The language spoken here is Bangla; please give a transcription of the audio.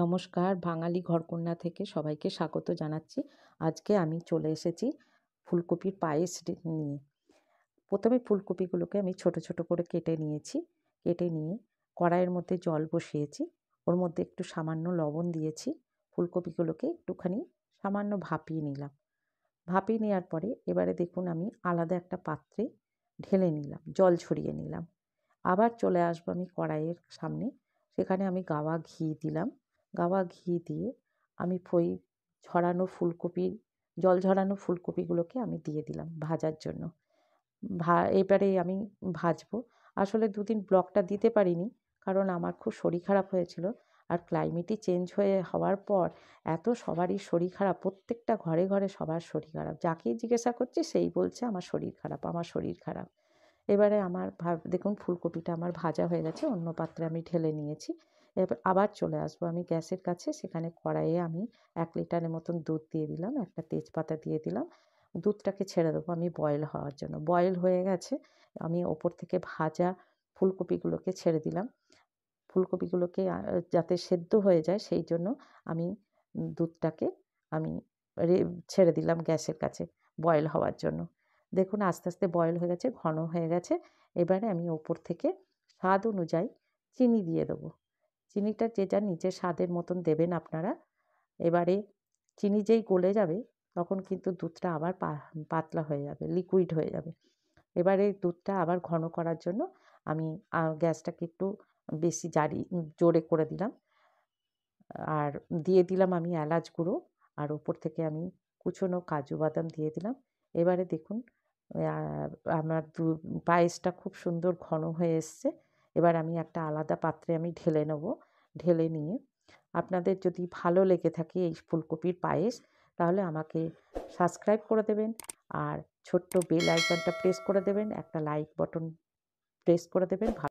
নমস্কার বাঙালি ঘরকন্যা থেকে সবাইকে স্বাগত জানাচ্ছি আজকে আমি চলে এসেছি ফুলকপির পায়েস নিয়ে প্রথমে ফুলকপিগুলোকে আমি ছোট ছোট করে কেটে নিয়েছি কেটে নিয়ে কড়াইয়ের মধ্যে জল বসিয়েছি ওর মধ্যে একটু সামান্য লবণ দিয়েছি ফুলকপিগুলোকে একটুখানি সামান্য ভাপিয়ে নিলাম ভাপিয়ে নেওয়ার পরে এবারে দেখুন আমি আলাদা একটা পাত্রে ঢেলে নিলাম জল ছড়িয়ে নিলাম আবার চলে আসবো আমি কড়াইয়ের সামনে সেখানে আমি গাওয়া ঘি দিলাম গাওয়া ঘি দিয়ে আমি ফই ঝরানো ফুলকপির জল ঝরানো ফুলকপিগুলোকে আমি দিয়ে দিলাম ভাজার জন্য ভা এবারে আমি ভাজবো আসলে দুদিন ব্লকটা দিতে পারিনি কারণ আমার খুব শরীর খারাপ হয়েছিল আর ক্লাইমেটই চেঞ্জ হয়ে হওয়ার পর এত সবারই শরীর খারাপ প্রত্যেকটা ঘরে ঘরে সবার শরীর খারাপ যাকেই জিজ্ঞাসা করছি সেই বলছে আমার শরীর খারাপ আমার শরীর খারাপ এবারে আমার দেখুন ফুলকপিটা আমার ভাজা হয়ে গেছে অন্য পাত্রে আমি ঢেলে নিয়েছি এরপর আবার চলে আসবো আমি গ্যাসের কাছে সেখানে কড়াইয়ে আমি এক লিটারের মতন দুধ দিয়ে দিলাম একটা তেজপাতা দিয়ে দিলাম দুধটাকে ছেড়ে দেবো আমি বয়েল হওয়ার জন্য বয়েল হয়ে গেছে আমি ওপর থেকে ভাজা ফুলকপিগুলোকে ছেড়ে দিলাম ফুলকপিগুলোকে যাতে সেদ্ধ হয়ে যায় সেই জন্য আমি দুধটাকে আমি ছেড়ে দিলাম গ্যাসের কাছে বয়েল হওয়ার জন্য দেখুন আস্তে আস্তে বয়েল হয়ে গেছে ঘন হয়ে গেছে এবারে আমি ওপর থেকে স্বাদ অনুযায়ী চিনি দিয়ে দেবো চিনিটা যে যা নিজের স্বাদের মতন দেবেন আপনারা এবারে চিনি যেই গলে যাবে তখন কিন্তু দুধটা আবার পাতলা হয়ে যাবে লিকুইড হয়ে যাবে এবারে দুধটা আবার ঘন করার জন্য আমি গ্যাসটাকে একটু বেশি জারি জোরে করে দিলাম আর দিয়ে দিলাম আমি এলাচ গুঁড়ো আর ওপর থেকে আমি কুচনো কাজু বাদাম দিয়ে দিলাম এবারে দেখুন আমার দু পায়েসটা খুব সুন্দর ঘন হয়ে এসছে এবার আমি একটা আলাদা পাত্রে আমি ঢেলে নেব ঢেলে নিয়ে আপনাদের যদি ভালো লেগে থাকে এই ফুলকপির পায়েস তাহলে আমাকে সাবস্ক্রাইব করে দেবেন আর ছোট্ট বেল আইকনটা প্রেস করে দেবেন একটা লাইক বটন প্রেস করে দেবেন